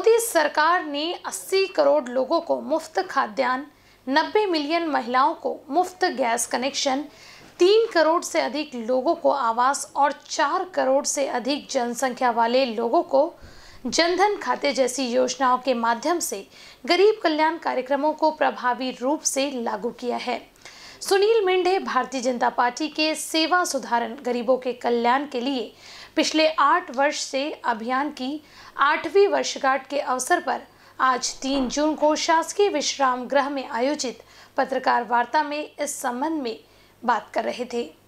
मोदी सरकार ने 80 करोड़ लोगों को मुफ्त खाद्यान्न 90 मिलियन महिलाओं को मुफ्त गैस कनेक्शन तीन करोड़ से अधिक लोगों को आवास और चार करोड़ से अधिक जनसंख्या वाले लोगों को जनधन खाते जैसी योजनाओं के माध्यम से गरीब कल्याण कार्यक्रमों को प्रभावी रूप से लागू किया है सुनील मिंडे भारतीय जनता पार्टी के सेवा सुधारण गरीबों के कल्याण के लिए पिछले आठ वर्ष से अभियान की आठवीं वर्षगांठ के अवसर पर आज तीन जून को शासकीय विश्राम गृह में आयोजित पत्रकार वार्ता में इस संबंध में बात कर रहे थे